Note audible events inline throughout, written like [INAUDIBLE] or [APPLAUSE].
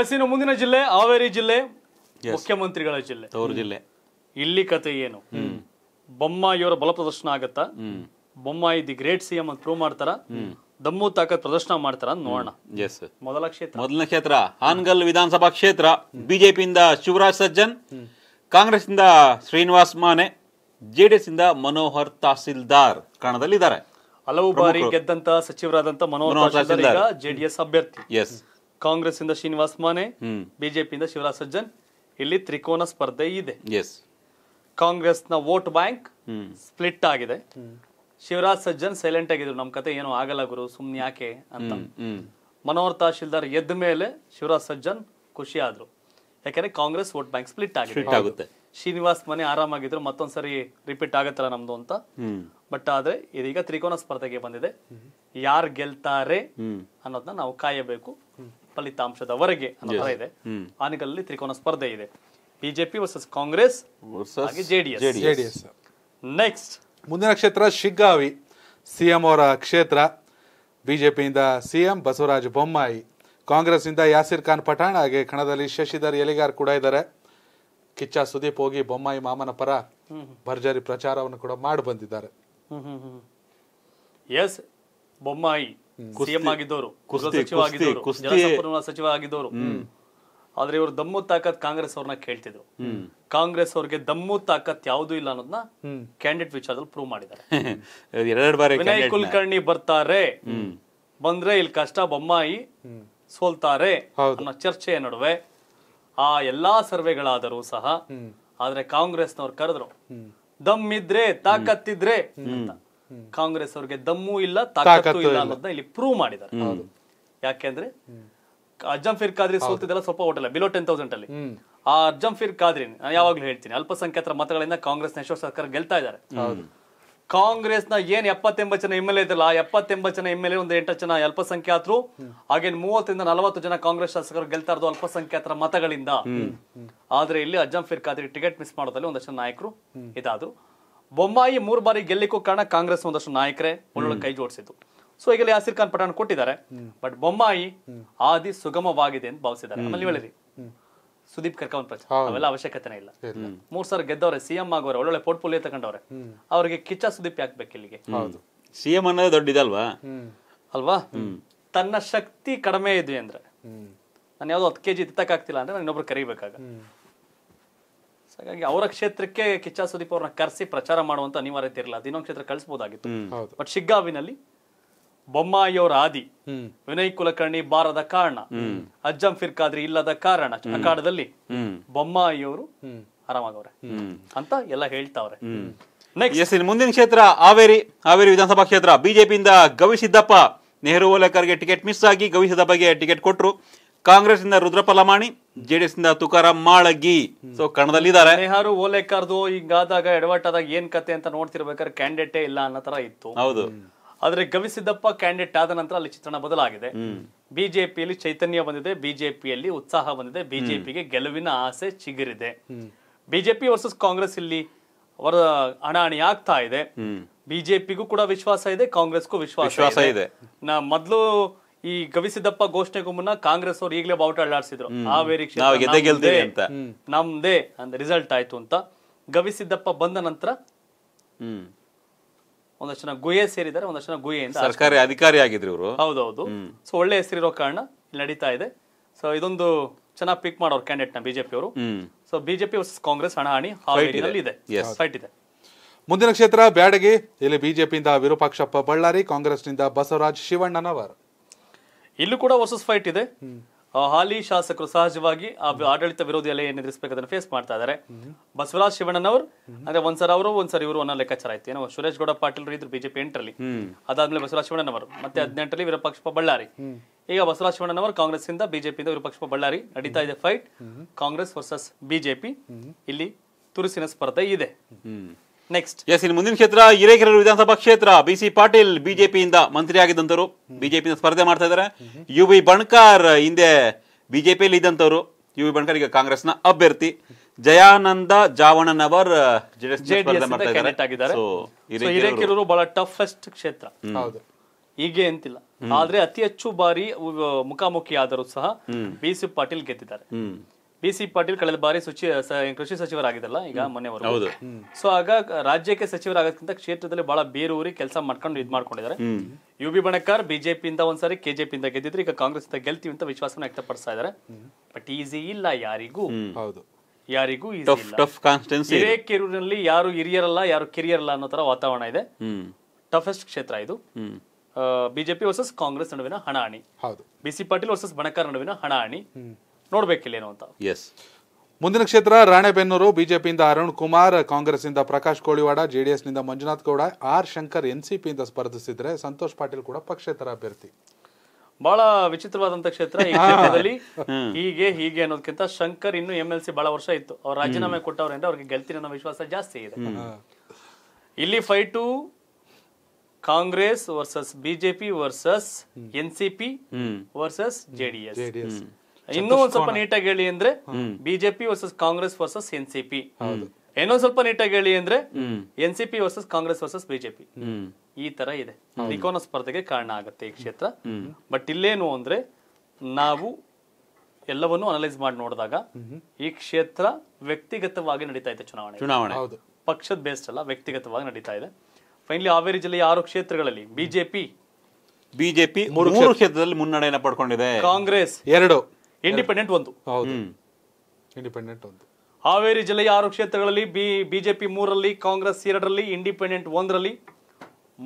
ಎಸಿನ ಮುಂದಿನ ಜಿಲ್ಲೆ ಹಾವೇರಿ ಜಿಲ್ಲೆ ಮುಖ್ಯಮಂತ್ರಿಗಳ ಜಿಲ್ಲೆ ಜಿಲ್ಲೆ ಇಲ್ಲಿ ಕತೆ ಏನು ಇವರ ಬಲ ಪ್ರದರ್ಶನ ಆಗತ್ತಾ ಬೊಮ್ಮಾಯಿ ದಿ ಗ್ರೇಟ್ ಸಿಎಂ ಅಂತ ಪ್ರೂವ್ ಮಾಡ್ತಾರ ದಮ್ಮು ತಾಕತ್ ಪ್ರದರ್ಶನ ಮಾಡ್ತಾರ ನೋಡೋಣ ಎಸ್ ಮೊದಲ ಕ್ಷೇತ್ರ ಮೊದಲನೇ ಕ್ಷೇತ್ರ ಹಾನಗಲ್ ವಿಧಾನಸಭಾ ಕ್ಷೇತ್ರ ಬಿಜೆಪಿಯಿಂದ ಶಿವರಾಜ್ ಸಜ್ಜನ್ ಕಾಂಗ್ರೆಸ್ ಇಂದ ಶ್ರೀನಿವಾಸ್ ಮಾನೆ ಜೆಡಿಎಸ್ ಇಂದ ಮನೋಹರ್ ತಹಸೀಲ್ದಾರ್ ಕಣದಲ್ಲಿದ್ದಾರೆ ಹಲವು ಬಾರಿ ಗೆದ್ದಂತ ಸಚಿವರಾದಂತ ಮನೋಹರ್ ತಹಸೀಲ್ದಾರ್ ಜೆಡಿಎಸ್ ಅಭ್ಯರ್ಥಿ ಎಸ್ ಕಾಂಗ್ರೆಸ್ ಇಂದ ಶ್ರೀನಿವಾಸ್ ಮಾನೆ ಬಿಜೆಪಿಯಿಂದ ಶಿವರಾಜ್ ಸಜ್ಜನ್ ಇಲ್ಲಿ ತ್ರಿಕೋನ ಸ್ಪರ್ಧೆ ಇದೆ ಕಾಂಗ್ರೆಸ್ ನ ವೋಟ್ ಬ್ಯಾಂಕ್ ಸ್ಪ್ಲಿಟ್ ಆಗಿದೆ ಶಿವರಾಜ್ ಸಜ್ಜನ್ ಸೈಲೆಂಟ್ ಆಗಿದ್ರು ನಮ್ಮ ಕತೆ ಏನು ಆಗಲ್ಲ ಗುರು ಸುಮ್ನೆ ಯಾಕೆ ಅಂತ ಮನೋಹರ್ ತಹಶೀಲ್ದಾರ್ ಎದ್ದ ಮೇಲೆ ಶಿವರಾಜ್ ಸಜ್ಜನ್ ಖುಷಿ ಆದ್ರು ಯಾಕಂದ್ರೆ ಕಾಂಗ್ರೆಸ್ ವೋಟ್ ಬ್ಯಾಂಕ್ ಸ್ಪ್ಲಿಟ್ ಆಗಿದೆ ಶ್ರೀನಿವಾಸ್ ಮನೆ ಆರಾಮಾಗಿದ್ರು ಮತ್ತೊಂದ್ಸರಿ ರಿಪೀಟ್ ಆಗತ್ತಲ್ಲ ನಮ್ದು ಅಂತ ಬಟ್ ಆದ್ರೆ ಇದೀಗ ತ್ರಿಕೋನ ಸ್ಪರ್ಧೆಗೆ ಬಂದಿದೆ ಯಾರು ಗೆಲ್ತಾರೆ ಅನ್ನೋದನ್ನ ನಾವು ಕಾಯಬೇಕು ಫಲಿತಾಂಶದವರೆಗೆ ಇದೆ ಆನೆಗಲ್ಲಿ ತ್ರಿಕೋನ ಸ್ಪರ್ಧೆ ಇದೆ BJP versus Congress JDS next ಮುಂದಿನ ಕ್ಷೇತ್ರ ಶಿಗ್ಗಾವಿ ಸಿಎಂ ಅವರ ಕ್ಷೇತ್ರ ಬಿಜೆಪಿಯಿಂದ ಸಿಎಂ ಬಸವರಾಜ ಬೊಮ್ಮಾಯಿ ಕಾಂಗ್ರೆಸ್ನಿಂದ ಯಾಸಿರ್ ಖಾನ್ ಪಠಾಣ್ ಹಾಗೆ ಕಣದಲ್ಲಿ ಶಶಿಧರ್ ಎಲಿಗಾರ್ ಕೂಡ ಇದ್ದಾರೆ ಕಿಚ್ಚ ಸುದೀಪ್ ಹೋಗಿ ಬೊಮ್ಮಾಯಿ ಮಾಮನ ಪರ ಭರ್ಜರಿ ಪ್ರಚಾರವನ್ನು ಕೂಡ ಮಾಡಿ ಬಂದಿದ್ದಾರೆ ಎಸ್ ಬೊಮ್ಮಾಯಿ ಸಿಎಂ ಆಗಿದ್ದವರು ಸಚಿವ ಆಗಿದ್ದವರು ಸಚಿವ ಆಗಿದ್ದವರು ಆದ್ರೆ ಇವರು ದಮ್ಮು ತಾಕತ್ ಕಾಂಗ್ರೆಸ್ ಅವ್ರನ್ನ ಕೇಳ್ತಿದ್ರು ಕಾಂಗ್ರೆಸ್ ಅವ್ರಿಗೆ ದಮ್ಮು ತಾಕತ್ ಯಾವುದು ಇಲ್ಲ ಅನ್ನೋದನ್ನ ಕ್ಯಾಂಡಿಡೇಟ್ ವಿಚಾರದಲ್ಲಿ ಪ್ರೂವ್ ಮಾಡಿದ್ದಾರೆ [LAUGHS] ವಿನಯ್ ಕುಲಕರ್ಣಿ ಬರ್ತಾರೆ ಬಂದ್ರೆ ಇಲ್ಲಿ ಕಷ್ಟ ಬೊಮ್ಮಾಯಿ ಸೋಲ್ತಾರೆ ಅನ್ನೋ ಚರ್ಚೆಯ ನಡುವೆ ಆ ಎಲ್ಲಾ ಸರ್ವೆಗಳಾದರೂ ಸಹ ಆದ್ರೆ ಕಾಂಗ್ರೆಸ್ನವ್ರು ಕರೆದ್ರು ದಮ್ ಇದ್ರೆ ತಾಕತ್ತಿದ್ರೆ ಕಾಂಗ್ರೆಸ್ ಅವ್ರಿಗೆ ದಮ್ಮು ಇಲ್ಲ ತಾಕತ್ತು ಇಲ್ಲ ಅನ್ನೋದನ್ನ ಇಲ್ಲಿ ಪ್ರೂವ್ ಮಾಡಿದ್ದಾರೆ ಯಾಕೆಂದ್ರೆ ಅಜ್ಜಂ ಫಿರ್ ಖಾದ್ರಿ ಸೋತಿದ್ದೆಲ್ಲ ಸ್ವಲ್ಪ ಓಟಲ್ಲ ಬಿಲೋ ಟೆನ್ ತೌಸಂಡ್ ಅಲ್ಲಿ ಆ ಅಜ್ಜಂ ಫಿರ್ ಖಾದ್ರಿ ನಾನು ಯಾವಾಗ್ಲೂ ಹೇಳ್ತೀನಿ ಅಲ್ಪಸಂಖ್ಯಾತರ ಮತಗಳಿಂದ ಕಾಂಗ್ರೆಸ್ ನೆಶ್ವರ್ ಸರ್ಕಾರ ಗೆಲ್ತಾ ಇದ್ದಾರೆ ಕಾಂಗ್ರೆಸ್ ನ ಏನ್ ಎಪ್ಪತ್ತೆಂಬತ್ತು ಜನ ಎಂ ಎಲ್ ಎ ಎಪ್ಪತ್ತೆಂಬತ್ ಆ ಎಪ್ಪತ್ತೆಂಬತ್ತು ಜನ ಎಂ ಎಲ್ ಎ ಒಂದು ಎಂಟು ಜನ ಅಲ್ಪಸಂಖ್ಯಾತರು ಹಾಗೇನ್ ಮೂವತ್ತರಿಂದ ನಲವತ್ತು ಜನ ಕಾಂಗ್ರೆಸ್ ಶಾಸಕರು ಗೆಲ್ತಾ ಇರೋದು ಅಲ್ಪಸಂಖ್ಯಾತರ ಮತಗಳಿಂದ ಆದ್ರೆ ಇಲ್ಲಿ ಅಜ್ಜಂ ಫಿರ್ ಖಾದ್ರಿ ಟಿಕೆಟ್ ಮಿಸ್ ಮಾಡೋದಲ್ಲಿ ಒಂದಷ್ಟು ನಾಯಕರು ಇದಾದ್ರು ಬೊಮ್ಮಾಯಿ ಮೂರು ಬಾರಿ ಗೆಲ್ಲಕ್ಕೂ ಕಾರಣ ಕಾಂಗ್ರೆಸ್ ಒಂದಷ್ಟು ನಾಯಕರೇ ಒಳ್ಳೊಳ್ಳೆ ಕೈ ಜೋಡಿಸಿತು ಸೊ ಈಗಲೇ ಹಸಿರ್ ಖಾನ್ ಪಠಾಣ್ ಕೊಟ್ಟಿದ್ದಾರೆ ಬಟ್ ಬೊಮ್ಮಾಯಿ ಆದಿ ಸುಗಮವಾಗಿದೆ ಅಂತ ಭಾವಿಸಿದ್ದಾರೆ ನಮ್ಮಲ್ಲಿ ಹೇಳಿರಿ ಸುದೀಪ್ ಕರ್ಕೊಂಡ್ ಪ್ರಶ್ನೆ ಅವೆಲ್ಲ ಅವಶ್ಯಕತೆನೇ ಇಲ್ಲ ಮೂರ್ ಸಾವಿರ ಗೆದ್ದವ್ರೆ ಸಿಎಂ ಆಗೋರೆ ಒಳ್ಳೊಳ್ಳೆ ಪೋಲಿಯೋ ತಗೊಂಡವ್ರೆ ಅವ್ರಿಗೆ ಕಿಚ್ಚ ಸುದೀಪ್ ಹಾಕ್ಬೇಕು ಇಲ್ಲಿಗೆ ಸಿಎಂ ಅನ್ನೋದು ದೊಡ್ಡದಲ್ವಾ ಅಲ್ವಾ ತನ್ನ ಶಕ್ತಿ ಕಡಿಮೆ ಇದೆ ಅಂದ್ರೆ ನಾನು ಯಾವ್ದೋ ಹತ್ತು ಕೆಜಿ ಎತ್ತಕ್ಕಾಗ್ತಿಲ್ಲ ಅಂದ್ರೆ ನಾನು ಇನ್ನೊಬ್ರು ಕರಿಬೇಕಾಗ ಹಾಗಾಗಿ ಅವರ ಕ್ಷೇತ್ರಕ್ಕೆ ಕಿಚ್ಚ ಸುದೀಪ್ ಅವ್ರನ್ನ ಕರೆಸಿ ಪ್ರಚಾರ ಮಾಡುವಂತ ಅನಿವಾರ್ಯತೆ ಇರಲ್ಲ ಇನ್ನೊಂದು ಕ್ಷೇತ್ರ ಕಳಿಸಬಹುದಾಗಿತ್ತು ಬಟ್ ಶಿಗ್ಗಾವಿನಲ್ಲಿ ಬೊಮ್ಮಾಯಿಯವರ ಆದಿ ವಿನಯ್ ಕುಲಕರ್ಣಿ ಬಾರದ ಕಾರಣ ಅಜ್ಜಂ ಫಿರ್ಕಾದ್ರಿ ಇಲ್ಲದ ಕಾರಣ ಕಾಡದಲ್ಲಿ ಬೊಮ್ಮಾಯಿಯವರು ಆರಾಮಾಗವ್ರೆ ಅಂತ ಎಲ್ಲ ಹೇಳ್ತಾವ್ರೆ ನೆಕ್ಸ್ಟ್ ಮುಂದಿನ ಕ್ಷೇತ್ರ ಹಾವೇರಿ ಹಾವೇರಿ ವಿಧಾನಸಭಾ ಕ್ಷೇತ್ರ ಬಿಜೆಪಿಯಿಂದ ಗವಿ ಸಿದ್ದಪ್ಪ ನೆಹರು ಓಲೇಕರ್ಗೆ ಟಿಕೆಟ್ ಮಿಸ್ ಆಗಿ ಗವಿ ಸಿದ್ದಪ್ಪಗೆ ಟಿಕೆಟ್ ಕೊಟ್ಟರು ಕಾಂಗ್ರೆಸ್ನಿಂದ ರುದ್ರಪ್ಪ ಲಮಾಣಿ ಜೆಡಿಎಸ್ ನಿಂದ ತುಕಾರಾಮ್ ಮಾಳಗಿ ಸೊ ಕಣದಲ್ಲಿದ್ದಾರೆ ನೆಹರು ಓಲೇಕರ್ದು ಹಿಂಗಾದಾಗ ಎಡವಟ್ಟಾದಾಗ ಆದಾಗ ಏನ್ ಕತೆ ಅಂತ ನೋಡ್ತಿರ್ಬೇಕಾದ್ರೆ ಕ್ಯಾಂಡಿಡೇಟೇ ಇಲ್ಲ ಅನ್ನೋ ತರ ಇತ್ತು ಹೌದು ಆದ್ರೆ ಗವಿಸಿದ್ದಪ್ಪ ಕ್ಯಾಂಡಿಡೇಟ್ ಆದ ನಂತರ ಅಲ್ಲಿ ಚಿತ್ರಣ ಬದಲಾಗಿದೆ ಬಿಜೆಪಿಯಲ್ಲಿ ಚೈತನ್ಯ ಬಂದಿದೆ ಬಿಜೆಪಿಯಲ್ಲಿ ಉತ್ಸಾಹ ಬಂದಿದೆ ಬಿಜೆಪಿಗೆ ಗೆಲುವಿನ ಆಸೆ ಚಿಗುರಿದೆ ಬಿಜೆಪಿ ವರ್ಸಸ್ ಕಾಂಗ್ರೆಸ್ ಇಲ್ಲಿ ಅವರ ಹಣಾಹಣಿ ಆಗ್ತಾ ಇದೆ ಬಿಜೆಪಿಗೂ ಕೂಡ ವಿಶ್ವಾಸ ಇದೆ ಕಾಂಗ್ರೆಸ್ಗೂ ವಿಶ್ವಾಸ ಇದೆ ನಾ ಮೊದಲು ಈ ಗವಿಸಿದ್ದಪ್ಪ ಘೋಷಣೆಗೂ ಮುನ್ನ ಕಾಂಗ್ರೆಸ್ ಅವರು ಈಗಲೇ ಬಾವುಟ ಅಳ್ಳಾಡಿಸಿದ್ರು ಆ ಕ್ಷೇತ್ರ ನಮ್ದೇ ಅಂತ ರಿಸಲ್ಟ್ ಆಯ್ತು ಅಂತ ಗವಿಸಿದ್ದಪ್ಪ ಬಂದ ನಂತರ ಒಂದಷ್ಟು ಜನ ಗುಹೆ ಸೇರಿದ್ದಾರೆ ಒಂದಷ್ಟು ಜನ ಗುಹೆ ಅಂತ ಸರ್ಕಾರಿ ಅಧಿಕಾರಿ ಆಗಿದ್ರು ಇವರು ಹೌದೌದು ಸೊ ಒಳ್ಳೆ ಹೆಸರಿರೋ ಕಾರಣ ಇಲ್ಲಿ ನಡೀತಾ ಇದೆ ಸೊ ಇದೊಂದು ಚೆನ್ನಾಗಿ ಪಿಕ್ ಮಾಡೋರು ಕ್ಯಾಂಡಿಡೇಟ್ ನ ಬಿಜೆಪಿ ಅವರು ಸೊ ಬಿಜೆಪಿ ವರ್ಸಸ್ ಕಾಂಗ್ರೆಸ್ ಹಣ ಇದೆ ಫೈಟ್ ಇದೆ ಮುಂದಿನ ಕ್ಷೇತ್ರ ಬ್ಯಾಡಗಿ ಇಲ್ಲಿ ಬಿಜೆಪಿಯಿಂದ ವಿರೂಪಾಕ್ಷಪ್ಪ ಬಳ್ಳಾರಿ ಕಾಂಗ್ರೆಸ್ನಿಂದ ಬಸವರಾಜ್ ಶಿವಣ್ಣನವರ್ ಇಲ್ಲೂ ಕೂಡ ವರ್ಸಸ್ ಫೈಟ್ ಇದೆ ಹಾಲಿ ಶಾಸಕರು ಸಹಜವಾಗಿ ಆ ಆಡಳಿತ ವಿರೋಧಿ ಅಲೆ ಏನ್ ಫೇಸ್ ಮಾಡ್ತಾ ಇದ್ದಾರೆ ಬಸವರಾಜ್ ಶಿವಣ್ಣನವರು ಅಂದ್ರೆ ಒಂದ್ಸರ ಅವರು ಒಂದ್ಸರಿ ಇವರು ಅನ್ನೋ ಲೆಕ್ಕಾಚಾರ ಆಯ್ತು ಏನೋ ಸುರೇಶ್ ಗೌಡ ಪಾಟೀಲ್ ಇದ್ರು ಬಿಜೆಪಿ ಎಂಟರಲ್ಲಿ ಅದಾದ್ಮೇಲೆ ಬಸವರಾಜ ಶಿವಣ್ಣನವರು ಮತ್ತೆ ಹದಿನೆಂಟರಲ್ಲಿ ವಿರಪಕ್ಷ ಬಳ್ಳಾರಿ ಈಗ ಬಸವರಾಜ ಶಿವಣ್ಣನವರು ಕಾಂಗ್ರೆಸ್ ಇಂದ ಬಿಜೆಪಿ ಇಂದ ವಿರಪಕ್ಷ ಬಳ್ಳಾರಿ ನಡೀತಾ ಇದೆ ಫೈಟ್ ಕಾಂಗ್ರೆಸ್ ವರ್ಸಸ್ ಬಿಜೆಪಿ ಇಲ್ಲಿ ತುರುಸಿನ ಸ್ಪರ್ಧೆ ಇದೆ ನೆಕ್ಸ್ಟ್ ಎಸ್ ಇನ್ನು ಮುಂದಿನ ಕ್ಷೇತ್ರ ಹಿರೇಕೆರೂರು ವಿಧಾನಸಭಾ ಕ್ಷೇತ್ರ ಬಿ ಸಿ ಪಾಟೀಲ್ ಬಿಜೆಪಿಯಿಂದ ಮಂತ್ರಿ ಮಂತ್ರಿಯಾಗಿದ್ದಂಥವ್ರು ಬಿಜೆಪಿಯಿಂದ ಸ್ಪರ್ಧೆ ಮಾಡ್ತಾ ಇದ್ದಾರೆ ಯು ವಿ ಬಣ್ಕಾರ್ ಹಿಂದೆ ಬಿಜೆಪಿಯಲ್ಲಿ ಇದ್ದಂತವರು ಯು ವಿ ಬಣ್ಕಾರ್ ಈಗ ಕಾಂಗ್ರೆಸ್ನ ಅಭ್ಯರ್ಥಿ ಜಯಾನಂದ ಜಾವಣನವರ್ ಹಿರೇಕೆರೂರು ಬಹಳ ಟಫೆಸ್ಟ್ ಕ್ಷೇತ್ರ ಹೀಗೆ ಅಂತಿಲ್ಲ ಆದ್ರೆ ಅತಿ ಹೆಚ್ಚು ಬಾರಿ ಮುಖಾಮುಖಿ ಆದರೂ ಸಹ ಬಿ ಸಿ ಪಾಟೀಲ್ ಗೆದ್ದಿದ್ದಾರೆ ಬಿ ಸಿ ಪಾಟೀಲ್ ಕಳೆದ ಬಾರಿ ಸಚಿವ ಕೃಷಿ ಸಚಿವರಾಗಿದ್ದಲ್ಲ ಈಗ ಮೊನ್ನೆವರೆಗೂ ಹೌದು ಸೊ ಆಗ ರಾಜ್ಯಕ್ಕೆ ಸಚಿವರಾಗಕ್ಕಿಂತ ಕ್ಷೇತ್ರದಲ್ಲಿ ಬಹಳ ಬೇರೂರಿ ಕೆಲಸ ಮಾಡ್ಕೊಂಡು ಇದು ಮಾಡ್ಕೊಂಡಿದ್ದಾರೆ ಯು ಬಿ ಬಣಕಾರ್ ಬಿಜೆಪಿಯಿಂದ ಒಂದ್ಸಾರಿ ಕೆಜೆಪಿಯಿಂದ ಗೆದ್ದಿದ್ರು ಈಗ ಕಾಂಗ್ರೆಸ್ ಇಂದ ಗೆಲ್ತೀವಿ ಅಂತ ವಿಶ್ವಾಸವನ್ನು ವ್ಯಕ್ತಪಡಿಸ್ತಾ ಇದ್ದಾರೆ ಬಟ್ ಈಸಿ ಇಲ್ಲ ಯಾರಿಗೂ ಹೌದು ಯಾರಿಗೂ ಹಿರೇಕೆರೂರಿನಲ್ಲಿ ಯಾರು ಹಿರಿಯರಲ್ಲ ಯಾರು ಕಿರಿಯರಲ್ಲ ಅನ್ನೋ ತರ ವಾತಾವರಣ ಇದೆ ಟಫೆಸ್ಟ್ ಕ್ಷೇತ್ರ ಇದು ಬಿಜೆಪಿ ವರ್ಸಸ್ ಕಾಂಗ್ರೆಸ್ ನಡುವಿನ ಹಣಾಹಣಿ ಸಿ ಪಾಟೀಲ್ ವರ್ಸಸ್ ಬಣಕಾರ್ ನಡುವಿನ ಹಣಾಹಣಿ ನೋಡ್ಬೇಕಿಲ್ಲೇನೋ ಅಂತ ಎಸ್ ಮುಂದಿನ ಕ್ಷೇತ್ರ ರಾಣೆಬೆನ್ನೂರು ಬಿಜೆಪಿಯಿಂದ ಅರುಣ್ ಕುಮಾರ್ ಕಾಂಗ್ರೆಸ್ ಇಂದ ಪ್ರಕಾಶ್ ಕೋಳಿವಾಡ ನಿಂದ Manjunath Gowda R Shankar N C ಪಿಯಿಂದ ಸ್ಪರ್ಧಿಸಿದ್ರೆ ಸಂತೋಷ್ ಪಾಟೀಲ್ ಕೂಡ ಪಕ್ಷೇತರ ಅಭ್ಯರ್ಥಿ ಬಹಳ ವಿಚಿತ್ರವಾದಂತ ಕ್ಷೇತ್ರ ಈ [LAUGHS] ಕ್ಷೇತ್ರದಲ್ಲಿ ಹೀಗೆ ಹೀಗೆ ಅನ್ನೋದಕ್ಕಿಂತ ಶಂಕರ್ ಇನ್ನು ಎಂ ಎಲ್ ಸಿ ಬಹಳ ವರ್ಷ ಇತ್ತು ಅವ್ರ ರಾಜೀನಾಮೆ ಕೊಟ್ಟವ್ರಿಂದ ಅವ್ರಿಗೆ ಗೆಲ್ತೀನಿ ಅನ್ನೋ ವಿಶ್ವಾಸ ಜಾಸ್ತಿ ಇದೆ ಇಲ್ಲಿ fight Congress versus BJP versus N C P versus JDS ಇನ್ನೂ ಒಂದ್ ಸ್ವಲ್ಪ ನೀಟಾಗಿ ಹೇಳಿ ಅಂದ್ರೆ BJP versus Congress versus N C P ಸ್ವಲ್ಪ ನೀಟಾಗಿ ಹೇಳಿ ಅಂದ್ರೆ N C versus Congress versus BJP ಈ ತರ ಇದೆ ತ್ರಿಕೋನ ಸ್ಪರ್ಧೆಗೆ ಕಾರಣ ಆಗುತ್ತೆ ಈ ಕ್ಷೇತ್ರ ಬಟ್ ಇಲ್ಲೇನು ಅಂದ್ರೆ ನಾವು ಎಲ್ಲವನ್ನೂ ಅನಲೈಸ್ ಮಾಡಿ ನೋಡಿದಾಗ ಈ ಕ್ಷೇತ್ರ ವ್ಯಕ್ತಿಗತವಾಗಿ ನಡೀತಾ ಇದೆ ಚುನಾವಣೆ ಚುನಾವಣೆ ಪಕ್ಷದ ಬೇಸ್ಡ್ ಅಲ್ಲ ವ್ಯಕ್ತಿಗತವಾಗಿ ನಡೀತಾ ಇದೆ ಫೈನಲಿ ಹಾವೇರಿ ಜಿಲ್ಲೆಯ ಆರು ಕ್ಷೇತ್ರಗಳಲ್ಲಿ ಬಿಜೆಪಿ ಬಿಜೆಪಿ ಮೂರು ಕ್ಷೇತ್ರದಲ್ಲಿ ಮುನ್ನಡೆಯನ್ನು ಪಡ್ಕೊಂಡಿದೆ ಕಾಂಗ್ರೆಸ್ ಎರಡು ಇಂಡಿಪೆಂಡೆಂಟ್ ಒಂದು ಇಂಡಿಪೆಂಡೆಂಟ್ ಒಂದು ಹಾವೇರಿ ಜಿಲ್ಲೆಯ ಆರು ಕ್ಷೇತ್ರಗಳಲ್ಲಿ ಬಿ ಬಿಜೆಪಿ ಮೂರರಲ್ಲಿ ಕಾಂಗ್ರೆಸ್ ಎರಡರಲ್ಲಿ ಇಂಡಿಪೆಂಡೆಂಟ್ ಒಂದರಲ್ಲಿ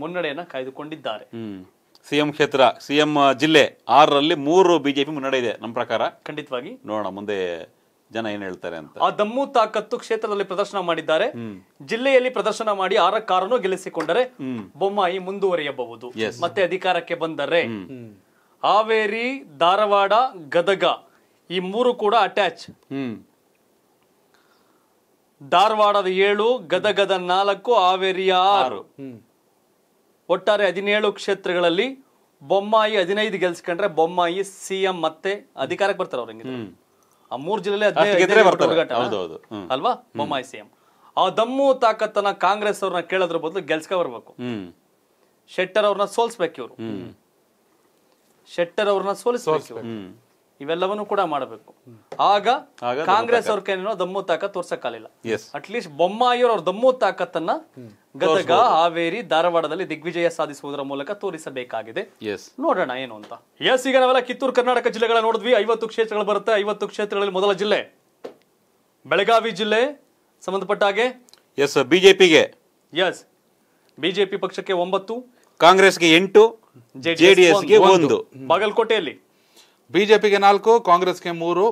ಮುನ್ನಡೆಯನ್ನ ಕಾಯ್ದುಕೊಂಡಿದ್ದಾರೆ ಸಿಎಂ ಕ್ಷೇತ್ರ ಸಿಎಂ ಜಿಲ್ಲೆ ಆರರಲ್ಲಿ ಮೂರು ಬಿಜೆಪಿ ಮುನ್ನಡೆ ಇದೆ ನಮ್ಮ ಪ್ರಕಾರ ಖಂಡಿತವಾಗಿ ನೋಡೋಣ ಮುಂದೆ ಜನ ಏನ್ ಹೇಳ್ತಾರೆ ಅಂತ ಆ ದಮ್ಮು ತಾಕತ್ತು ಕ್ಷೇತ್ರದಲ್ಲಿ ಪ್ರದರ್ಶನ ಮಾಡಿದ್ದಾರೆ ಜಿಲ್ಲೆಯಲ್ಲಿ ಪ್ರದರ್ಶನ ಮಾಡಿ ಕಾರನ್ನು ಗೆಲ್ಲಿಸಿಕೊಂಡರೆ ಬೊಮ್ಮಾಯಿ ಮುಂದುವರಿಯಬಹುದು ಮತ್ತೆ ಅಧಿಕಾರಕ್ಕೆ ಬಂದರೆ ಹಾವೇರಿ ಧಾರವಾಡ ಗದಗ ಈ ಮೂರು ಕೂಡ ಅಟ್ಯಾಚ್ ಧಾರವಾಡದ ಏಳು ಗದಗದ ನಾಲ್ಕು ಹಾವೇರಿಯ ಆರು ಒಟ್ಟಾರೆ ಹದಿನೇಳು ಕ್ಷೇತ್ರಗಳಲ್ಲಿ ಬೊಮ್ಮಾಯಿ ಹದಿನೈದು ಗೆಲ್ಸ್ಕೊಂಡ್ರೆ ಬೊಮ್ಮಾಯಿ ಸಿಎಂ ಮತ್ತೆ ಅಧಿಕಾರಕ್ಕೆ ಬರ್ತಾರೆ ಅವ್ರ ಆ ಮೂರು ಜಿಲ್ಲೆ ಅಲ್ವಾ ಬೊಮ್ಮಾಯಿ ಸಿಎಂ ಆ ದಮ್ಮು ತಾಕತ್ತನ್ನ ಕಾಂಗ್ರೆಸ್ ಅವ್ರನ್ನ ಕೇಳೋದ್ರ ಬದಲು ಗೆಲ್ಸ್ಕ ಬರ್ಬೇಕು ಶೆಟ್ಟರ್ ಅವ್ರನ್ನ ಸೋಲ್ಸ್ಬೇಕು ಇವರು ಶೆಟ್ಟರ್ ಅವ್ರನ್ನ ಸೋಲಿಸ್ಬೇಕು ಇವೆಲ್ಲವನ್ನೂ ಕೂಡ ಮಾಡಬೇಕು ಆಗ ಕಾಂಗ್ರೆಸ್ ಅವ್ರಕ್ಕೇನೋ ಕೈನೋ ದಮ್ಮು ತಾಕತ್ ತೋರ್ಸಕ್ಕಾಗಲಿಲ್ಲ ಅಟ್ಲೀಸ್ಟ್ ಬೊಮ್ಮಾಯಿಯವರು ಅವ್ರ ದಮ್ಮು ತಾಕತ್ತನ್ನ ಗದಗ ಹಾವೇರಿ ಧಾರವಾಡದಲ್ಲಿ ದಿಗ್ವಿಜಯ ಸಾಧಿಸುವುದರ ಮೂಲಕ ತೋರಿಸಬೇಕಾಗಿದೆ ನೋಡೋಣ ಏನು ಅಂತ ಎಸ್ ಈಗ ನಾವೆಲ್ಲ ಕಿತ್ತೂರು ಕರ್ನಾಟಕ ಜಿಲ್ಲೆಗಳ ನೋಡಿದ್ವಿ ಐವತ್ತು ಕ್ಷೇತ್ರಗಳು ಬರುತ್ತೆ ಐವತ್ತು ಕ್ಷೇತ್ರಗಳಲ್ಲಿ ಮೊದಲ ಜಿಲ್ಲೆ ಬೆಳಗಾವಿ ಜಿಲ್ಲೆ ಸಂಬಂಧಪಟ್ಟ ಹಾಗೆ ಎಸ್ ಬಿಜೆಪಿಗೆ ಎಸ್ ಬಿಜೆಪಿ ಪಕ್ಷಕ್ಕೆ ಒಂಬತ್ತು ಕಾಂಗ್ರೆಸ್ಗೆ ಎಂಟು ಜೆಡಿಎಸ್ಗೆ ಒಂದು ಬಾಗಲಕೋಟೆಯಲ್ಲಿ ಬಿಜೆಪಿಗೆ ನಾಲ್ಕು ಕಾಂಗ್ರೆಸ್ಗೆ ಮೂರು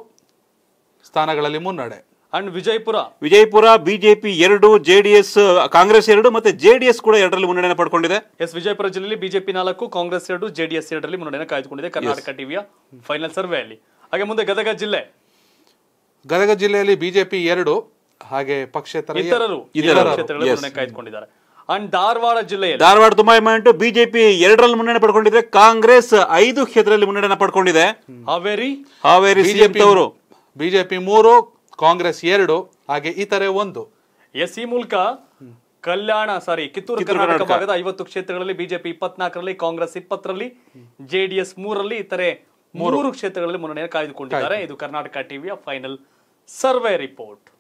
ಸ್ಥಾನಗಳಲ್ಲಿ ಮುನ್ನಡೆ ಅಂಡ್ ವಿಜಯಪುರ ವಿಜಯಪುರ ಬಿಜೆಪಿ ಎರಡು ಜೆಡಿಎಸ್ ಕಾಂಗ್ರೆಸ್ ಎರಡು ಮತ್ತೆ ಜೆಡಿಎಸ್ ಕೂಡ ಎರಡರಲ್ಲಿ ಮುನ್ನಡೆ ಪಡ್ಕೊಂಡಿದೆ ಎಸ್ ವಿಜಯಪುರ ಜಿಲ್ಲೆಯಲ್ಲಿ ಬಿಜೆಪಿ ನಾಲ್ಕು ಕಾಂಗ್ರೆಸ್ ಎರಡು ಜೆಡಿಎಸ್ ಎರಡರಲ್ಲಿ ಮುನ್ನಡೆಯನ್ನು ಕಾಯ್ದುಕೊಂಡಿದೆ ಕರ್ನಾಟಕ ಟಿವಿಯ ಫೈನಲ್ ಅಲ್ಲಿ ಹಾಗೆ ಮುಂದೆ ಗದಗ ಜಿಲ್ಲೆ ಗದಗ ಜಿಲ್ಲೆಯಲ್ಲಿ ಬಿಜೆಪಿ ಎರಡು ಹಾಗೆ ಪಕ್ಷೇತರ ಇತರರು ಕಾಯ್ದುಕೊಂಡಿದ್ದಾರೆ ಅಂಡ್ ಧಾರವಾಡ ಜಿಲ್ಲೆ ಧಾರವಾಡ ತುಂಬಾ ಇಂಪಾರ್ಟೆಂಟ್ ಬಿಜೆಪಿ ಎರಡರಲ್ಲಿ ಮುನ್ನಡೆ ಪಡ್ಕೊಂಡಿದೆ ಕಾಂಗ್ರೆಸ್ ಐದು ಕ್ಷೇತ್ರದಲ್ಲಿ ಮುನ್ನಡೆನ ಪಡ್ಕೊಂಡಿದೆ ಹಾವೇರಿ ಹಾವೇರಿ ಬಿಜೆಪಿ ಅವರು ಬಿಜೆಪಿ ಮೂರು ಕಾಂಗ್ರೆಸ್ ಎರಡು ಹಾಗೆ ಇತರೆ ಒಂದು ಎಸ್ ಸಿ ಮೂಲಕ ಕಲ್ಯಾಣ ಸಾರಿ ಕಿತ್ತೂರು ಕರ್ನಾಟಕ ಭಾಗದ ಐವತ್ತು ಕ್ಷೇತ್ರಗಳಲ್ಲಿ ಬಿಜೆಪಿ ಇಪ್ಪತ್ನಾಲ್ಕರಲ್ಲಿ ಕಾಂಗ್ರೆಸ್ ಇಪ್ಪತ್ತರಲ್ಲಿ ಜೆಡಿಎಸ್ ಮೂರರಲ್ಲಿ ಇತರೆ ಮೂರು ಕ್ಷೇತ್ರಗಳಲ್ಲಿ ಮುನ್ನಡೆಯನ್ನು ಕಾಯ್ದುಕೊಂಡಿದ್ದಾರೆ ಇದು ಕರ್ನಾಟಕ ಟಿವಿಯ ಫೈನಲ್ ಸರ್ವೆ ರಿಪೋರ್ಟ್